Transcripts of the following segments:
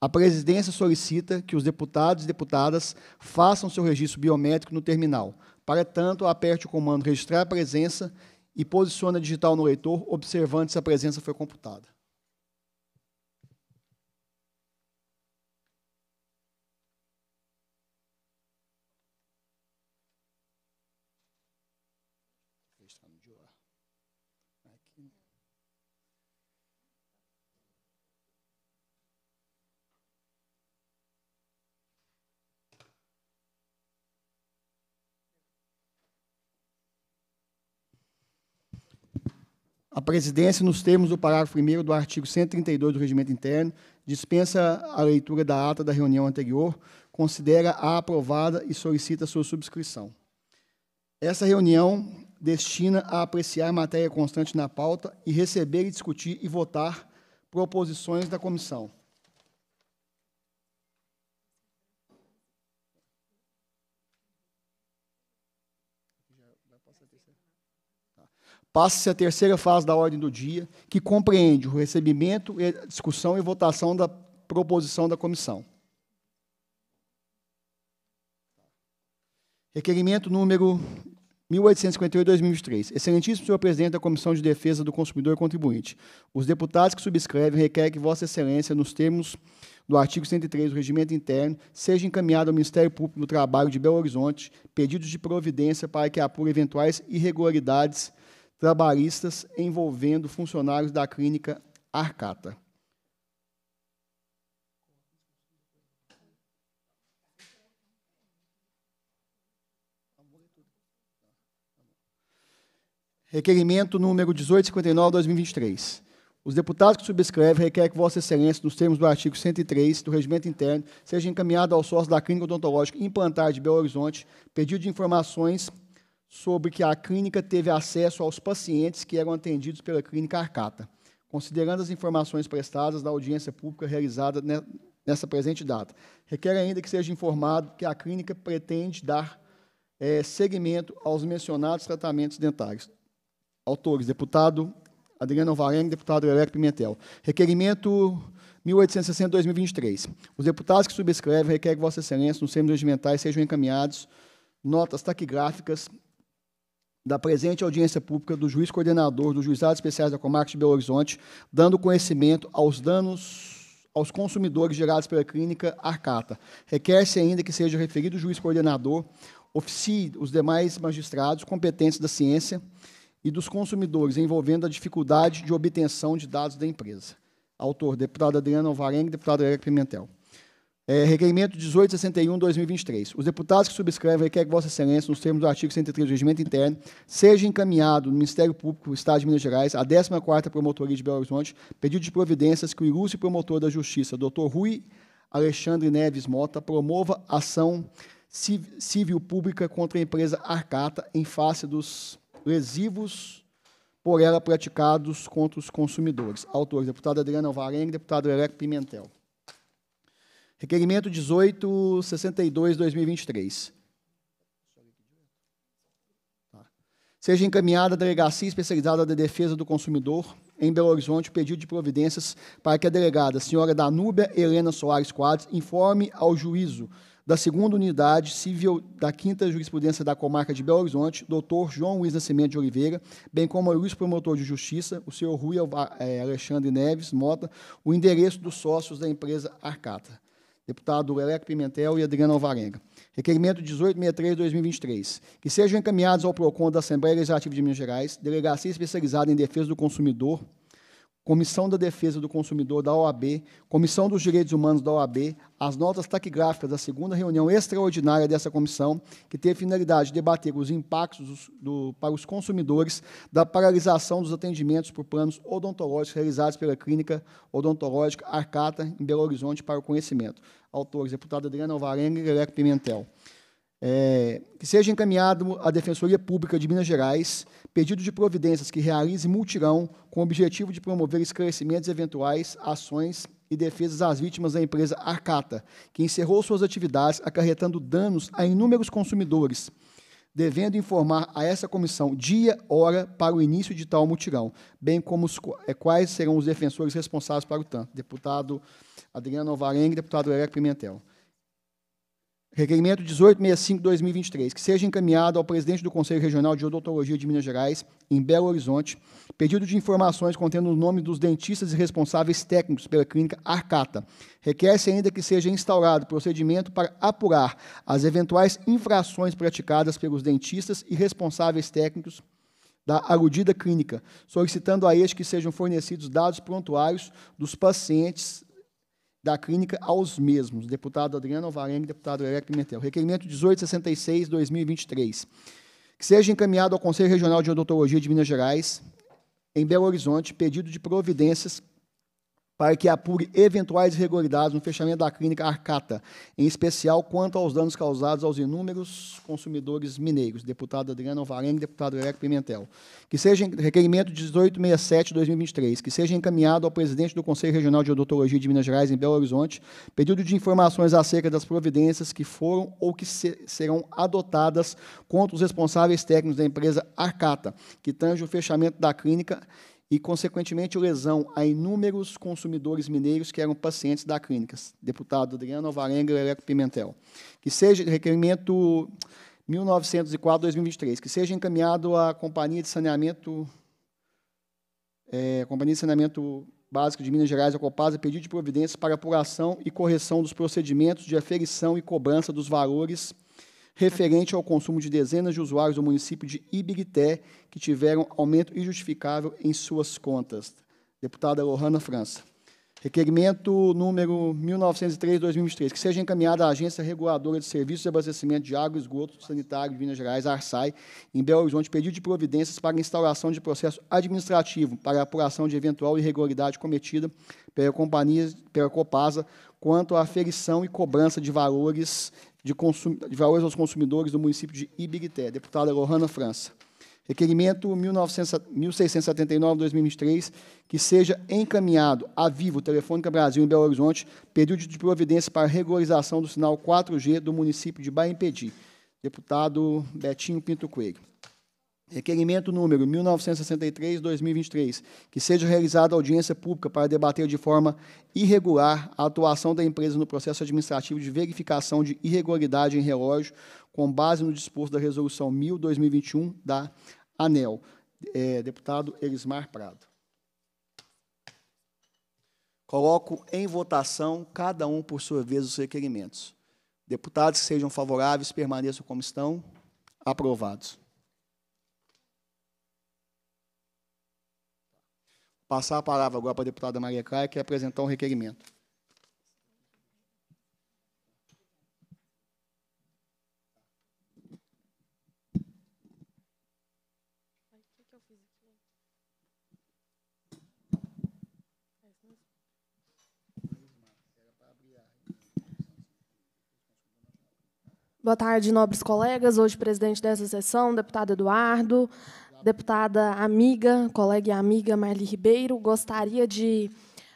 A presidência solicita que os deputados e deputadas façam seu registro biométrico no terminal. Para tanto, aperte o comando registrar a presença e posicione a digital no leitor, observando se a presença foi computada. A presidência, nos termos do parágrafo 1 do artigo 132 do Regimento Interno, dispensa a leitura da ata da reunião anterior, considera-a aprovada e solicita sua subscrição. Essa reunião destina a apreciar matéria constante na pauta e receber e discutir e votar proposições da comissão. Passa-se a terceira fase da ordem do dia, que compreende o recebimento, discussão e votação da proposição da comissão. Requerimento número 1858-2023. Excelentíssimo senhor presidente da Comissão de Defesa do Consumidor e Contribuinte, os deputados que subscrevem requerem que Vossa Excelência, nos termos do artigo 103 do Regimento Interno, seja encaminhado ao Ministério Público do Trabalho de Belo Horizonte pedidos de providência para que apure eventuais irregularidades trabalhistas envolvendo funcionários da clínica Arcata. Requerimento número 1859-2023. Os deputados que subscrevem requerem que Vossa Excelência, nos termos do artigo 103 do Regimento Interno, seja encaminhado ao sócio da Clínica Odontológica Implantar de Belo Horizonte pedido de informações sobre que a clínica teve acesso aos pacientes que eram atendidos pela clínica Arcata, considerando as informações prestadas na audiência pública realizada nessa presente data. Requer ainda que seja informado que a clínica pretende dar é, seguimento aos mencionados tratamentos dentários. Autores, deputado Adriano Alvarenga, deputado Elec Pimentel. Requerimento 1860-2023. Os deputados que subscrevem requerem que Vossa Excelência, nos termos regimentais, sejam encaminhados notas taquigráficas da presente audiência pública do juiz coordenador dos juizados especiais da comarca de Belo Horizonte, dando conhecimento aos danos aos consumidores gerados pela clínica Arcata. Requer-se ainda que seja referido o juiz coordenador, oficie os demais magistrados competentes da ciência, e dos consumidores, envolvendo a dificuldade de obtenção de dados da empresa. Autor, deputado Adriano Alvarenga, deputado Eric Pimentel. É, requerimento 1861-2023. Os deputados que subscrevem requer que Vossa Excelência, nos termos do artigo 103 do Regimento Interno, seja encaminhado no Ministério Público do Estado de Minas Gerais, à 14ª Promotoria de Belo Horizonte, pedido de providências que o ilustre promotor da Justiça, Dr. Rui Alexandre Neves Mota, promova ação civil pública contra a empresa Arcata em face dos lesivos por ela praticados contra os consumidores. Autores, deputado Adriano Alvarenga, deputado Eleco Pimentel. Requerimento 1862, 2023. Tá. Seja encaminhada à Delegacia Especializada de Defesa do Consumidor, em Belo Horizonte, o pedido de providências para que a delegada, senhora Danúbia Helena Soares Quadros, informe ao juízo da segunda unidade civil da quinta jurisprudência da comarca de Belo Horizonte, doutor João Luiz Nascimento de Oliveira, bem como o juiz promotor de justiça, o senhor Rui eh, Alexandre Neves Mota, o endereço dos sócios da empresa Arcata. Deputado Eleco Pimentel e Adriano Alvarenga. Requerimento 1863-2023. Que sejam encaminhados ao PROCON da Assembleia Legislativa de Minas Gerais, Delegacia Especializada em Defesa do Consumidor, Comissão da Defesa do Consumidor da OAB, Comissão dos Direitos Humanos da OAB, as notas taquigráficas da segunda reunião extraordinária dessa comissão, que teve finalidade de debater os impactos do, para os consumidores da paralisação dos atendimentos por planos odontológicos realizados pela Clínica Odontológica Arcata, em Belo Horizonte, para o conhecimento. Autores, deputado Adriano Alvarenga e Leleco Pimentel é, que seja encaminhado à Defensoria Pública de Minas Gerais pedido de providências que realize multirão com o objetivo de promover esclarecimentos eventuais, ações e defesas às vítimas da empresa Arcata, que encerrou suas atividades acarretando danos a inúmeros consumidores, devendo informar a essa comissão dia, hora para o início de tal multirão, bem como os, é, quais serão os defensores responsáveis para o tanto. Deputado Adriano Alvarenga e deputado Eric Pimentel. Requerimento 1865-2023, que seja encaminhado ao presidente do Conselho Regional de Odontologia de Minas Gerais, em Belo Horizonte, pedido de informações contendo o nome dos dentistas e responsáveis técnicos pela clínica Arcata. Requer-se ainda que seja instaurado procedimento para apurar as eventuais infrações praticadas pelos dentistas e responsáveis técnicos da aludida clínica, solicitando a este que sejam fornecidos dados prontuários dos pacientes da clínica aos mesmos. Deputado Adriano Alvarenga e deputado Eric Pimentel. Requerimento 1866-2023. Que seja encaminhado ao Conselho Regional de Odontologia de Minas Gerais, em Belo Horizonte, pedido de providências para que apure eventuais irregularidades no fechamento da clínica Arcata, em especial quanto aos danos causados aos inúmeros consumidores mineiros. Deputado Adriano Alvarenga e deputado Eric Pimentel. Que seja requerimento 1867-2023, que seja encaminhado ao presidente do Conselho Regional de Odontologia de Minas Gerais, em Belo Horizonte, pedido de informações acerca das providências que foram ou que se, serão adotadas contra os responsáveis técnicos da empresa Arcata, que tange o fechamento da clínica e, consequentemente, lesão a inúmeros consumidores mineiros que eram pacientes da clínica. Deputado Adriano Alvarenga Leleco Pimentel. Que seja requerimento 1904-2023, que seja encaminhado à Companhia de Saneamento é, Companhia de Saneamento Básico de Minas Gerais, a Copasa, pedido de providências para apuração e correção dos procedimentos de aferição e cobrança dos valores referente ao consumo de dezenas de usuários do município de Ibirité, que tiveram aumento injustificável em suas contas. Deputada Lohana França. Requerimento número 1903-2023, que seja encaminhada à Agência Reguladora de Serviços de Abastecimento de Água e Esgoto Sanitário de Minas Gerais, ARSAI, em Belo Horizonte, pedido de providências para instauração de processo administrativo para apuração de eventual irregularidade cometida pela companhia, pela Copasa, quanto à aferição e cobrança de valores de, consum... de Valores aos Consumidores do município de Ibirité, deputada Lohana é França. Requerimento 1679-2023, que seja encaminhado a Vivo Telefônica Brasil em Belo Horizonte período de providência para regularização do sinal 4G do município de Baimpedi. Deputado Betinho Pinto Coelho. Requerimento número 1963-2023, que seja realizada audiência pública para debater de forma irregular a atuação da empresa no processo administrativo de verificação de irregularidade em relógio, com base no disposto da Resolução 1000-2021 da ANEL. É, deputado Elismar Prado. Coloco em votação, cada um por sua vez, os requerimentos. Deputados que sejam favoráveis, permaneçam como estão. Aprovados. passar a palavra agora para a deputada Maria Clara, que apresentar um requerimento. Boa tarde, nobres colegas. Hoje, presidente dessa sessão, deputado Eduardo, deputada amiga, colega e amiga Marli Ribeiro, gostaria de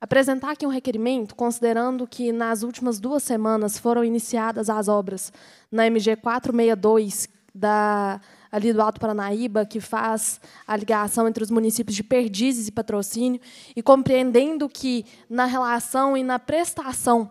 apresentar aqui um requerimento, considerando que nas últimas duas semanas foram iniciadas as obras na MG 462 da ali do Alto Paranaíba, que faz a ligação entre os municípios de Perdizes e Patrocínio, e compreendendo que na relação e na prestação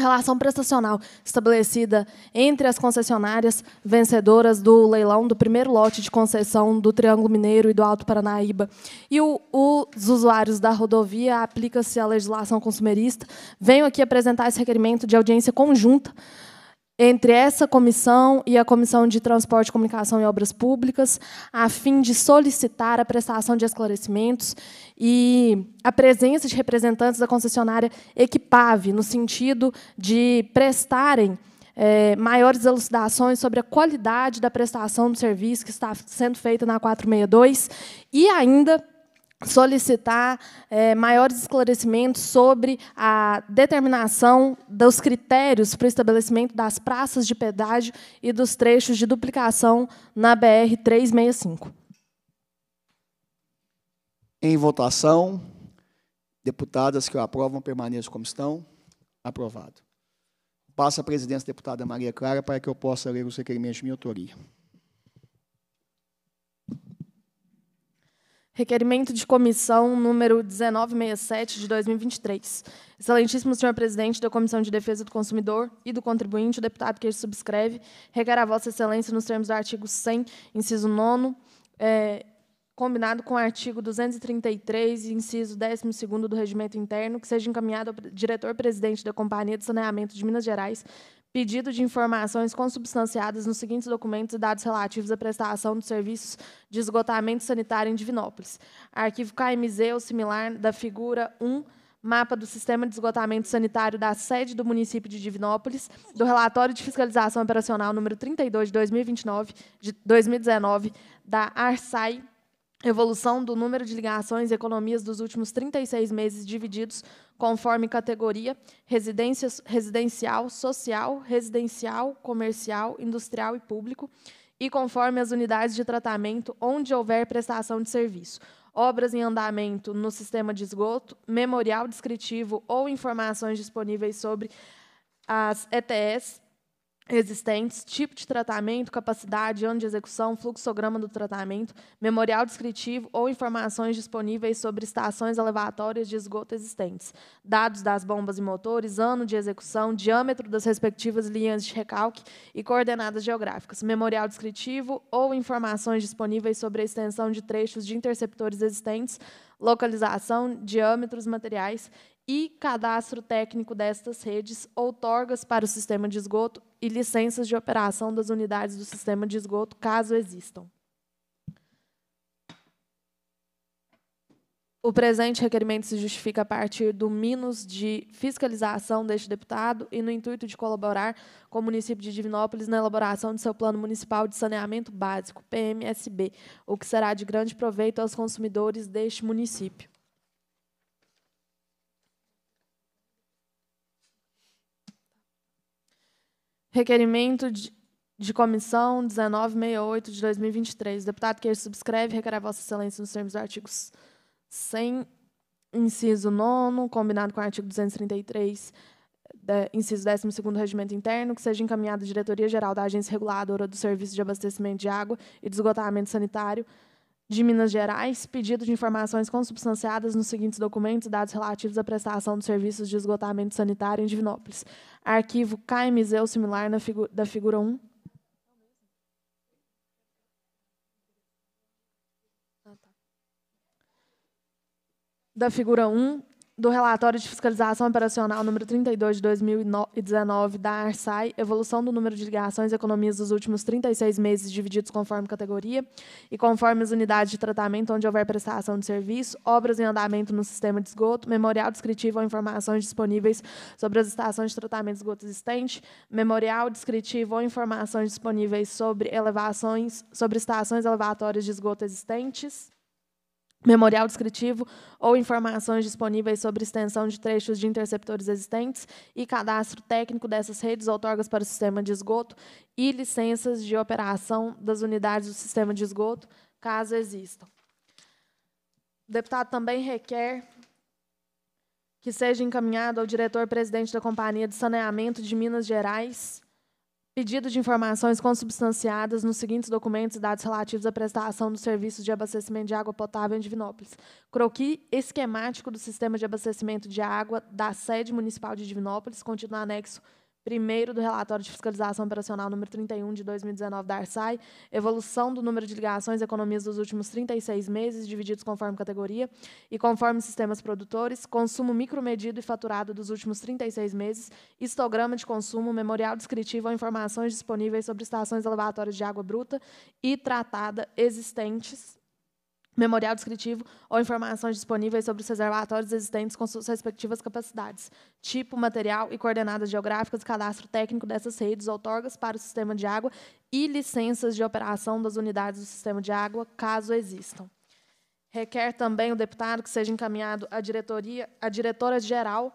relação prestacional estabelecida entre as concessionárias vencedoras do leilão do primeiro lote de concessão do Triângulo Mineiro e do Alto Paranaíba. E o, os usuários da rodovia aplica-se à legislação consumerista. Venho aqui apresentar esse requerimento de audiência conjunta entre essa comissão e a Comissão de Transporte, Comunicação e Obras Públicas, a fim de solicitar a prestação de esclarecimentos e a presença de representantes da concessionária Equipave, no sentido de prestarem é, maiores elucidações sobre a qualidade da prestação do serviço que está sendo feita na 462 e ainda solicitar é, maiores esclarecimentos sobre a determinação dos critérios para o estabelecimento das praças de pedágio e dos trechos de duplicação na BR-365. Em votação, deputadas que o aprovam permaneçam como estão. Aprovado. Passa a presidência deputada Maria Clara para que eu possa ler os requerimentos de minha autoria. Requerimento de comissão número 1967 de 2023. Excelentíssimo senhor presidente da Comissão de Defesa do Consumidor e do Contribuinte, o deputado que subscreve, requer a vossa excelência nos termos do artigo 100, inciso 9, é, combinado com o artigo 233, inciso 12º do Regimento Interno, que seja encaminhado ao diretor-presidente da Companhia de Saneamento de Minas Gerais pedido de informações consubstanciadas nos seguintes documentos e dados relativos à prestação de serviços de esgotamento sanitário em Divinópolis. Arquivo KMZ ou similar da figura 1, mapa do sistema de esgotamento sanitário da sede do município de Divinópolis, do relatório de fiscalização operacional número 32 de 2029, de 2019 da ARSAI evolução do número de ligações e economias dos últimos 36 meses divididos conforme categoria, residencial, social, residencial, comercial, industrial e público, e conforme as unidades de tratamento onde houver prestação de serviço. Obras em andamento no sistema de esgoto, memorial descritivo ou informações disponíveis sobre as ETS, existentes, tipo de tratamento, capacidade, ano de execução, fluxograma do tratamento, memorial descritivo ou informações disponíveis sobre estações elevatórias de esgoto existentes, dados das bombas e motores, ano de execução, diâmetro das respectivas linhas de recalque e coordenadas geográficas, memorial descritivo ou informações disponíveis sobre a extensão de trechos de interceptores existentes, localização, diâmetros materiais e cadastro técnico destas redes, outorgas para o sistema de esgoto e licenças de operação das unidades do sistema de esgoto, caso existam. O presente requerimento se justifica a partir do minus de fiscalização deste deputado e no intuito de colaborar com o município de Divinópolis na elaboração de seu Plano Municipal de Saneamento Básico, PMSB, o que será de grande proveito aos consumidores deste município. Requerimento de, de comissão 1968 de 2023. deputado que subscreve requer a Vossa Excelência nos termos do artigo 100, inciso 9, combinado com o artigo 233 da, inciso 12 Regimento Interno, que seja encaminhado à Diretoria-Geral da Agência Reguladora do Serviço de Abastecimento de Água e de Esgotamento Sanitário de Minas Gerais, pedido de informações consubstanciadas nos seguintes documentos e dados relativos à prestação dos serviços de esgotamento sanitário em Divinópolis. Arquivo KMZ similar na figu da figura 1. Ah, tá. Da figura 1 do relatório de fiscalização operacional número 32 de 2019 da ARSAI, evolução do número de ligações e economias dos últimos 36 meses divididos conforme categoria e conforme as unidades de tratamento onde houver prestação de serviço, obras em andamento no sistema de esgoto, memorial descritivo ou informações disponíveis sobre as estações de tratamento de esgoto existente, memorial descritivo ou informações disponíveis sobre elevações, sobre estações elevatórias de esgoto existentes memorial descritivo ou informações disponíveis sobre extensão de trechos de interceptores existentes e cadastro técnico dessas redes, outorgas para o sistema de esgoto e licenças de operação das unidades do sistema de esgoto, caso existam. O deputado também requer que seja encaminhado ao diretor-presidente da Companhia de Saneamento de Minas Gerais Pedido de informações consubstanciadas nos seguintes documentos e dados relativos à prestação dos serviços de abastecimento de água potável em Divinópolis. Croqui esquemático do sistema de abastecimento de água da sede municipal de Divinópolis, contido no anexo primeiro do relatório de fiscalização operacional número 31 de 2019 da ARSAI, evolução do número de ligações e economias dos últimos 36 meses, divididos conforme categoria e conforme sistemas produtores, consumo micromedido e faturado dos últimos 36 meses, histograma de consumo, memorial descritivo ou informações disponíveis sobre estações e de água bruta e tratada existentes memorial descritivo ou informações disponíveis sobre os reservatórios existentes com suas respectivas capacidades, tipo, material e coordenadas geográficas, cadastro técnico dessas redes, outorgas para o sistema de água e licenças de operação das unidades do sistema de água, caso existam. Requer também o deputado que seja encaminhado à diretoria, à diretora geral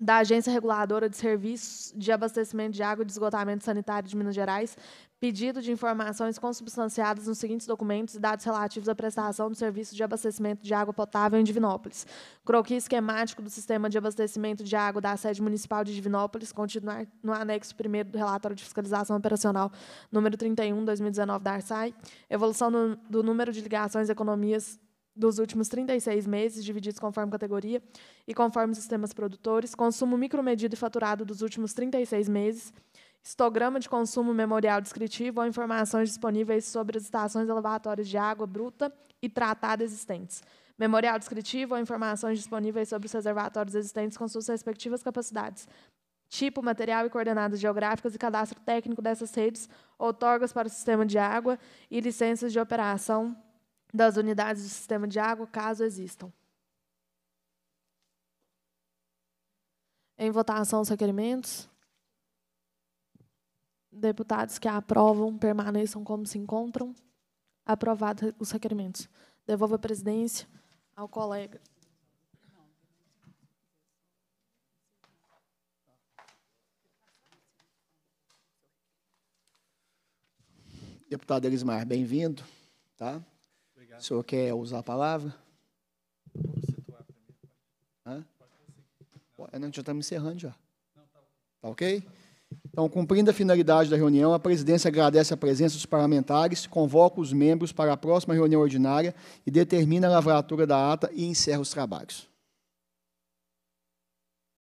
da Agência Reguladora de Serviços de Abastecimento de Água e de Esgotamento Sanitário de Minas Gerais, pedido de informações consubstanciadas nos seguintes documentos e dados relativos à prestação do serviço de abastecimento de água potável em Divinópolis. Croqui esquemático do sistema de abastecimento de água da sede municipal de Divinópolis, continuar no anexo 1 do relatório de fiscalização operacional número 31, 2019 da ARSAI. Evolução do, do número de ligações e economias dos últimos 36 meses, divididos conforme categoria e conforme sistemas produtores, consumo micromedido e faturado dos últimos 36 meses, histograma de consumo memorial descritivo ou informações disponíveis sobre as estações elevatórias de água bruta e tratada existentes. Memorial descritivo ou informações disponíveis sobre os reservatórios existentes com suas respectivas capacidades. Tipo, material e coordenadas geográficas e cadastro técnico dessas redes, outorgas para o sistema de água e licenças de operação das unidades do sistema de água, caso existam. Em votação os requerimentos. Deputados que aprovam permaneçam como se encontram. Aprovados os requerimentos. Devolvo a presidência ao colega. Deputado Elismar, bem-vindo. Tá? Né? O senhor quer usar a palavra? Hã? Não, já tá estamos encerrando já. Tá ok? Então, cumprindo a finalidade da reunião, a presidência agradece a presença dos parlamentares, convoca os membros para a próxima reunião ordinária e determina a lavratura da ata e encerra os trabalhos.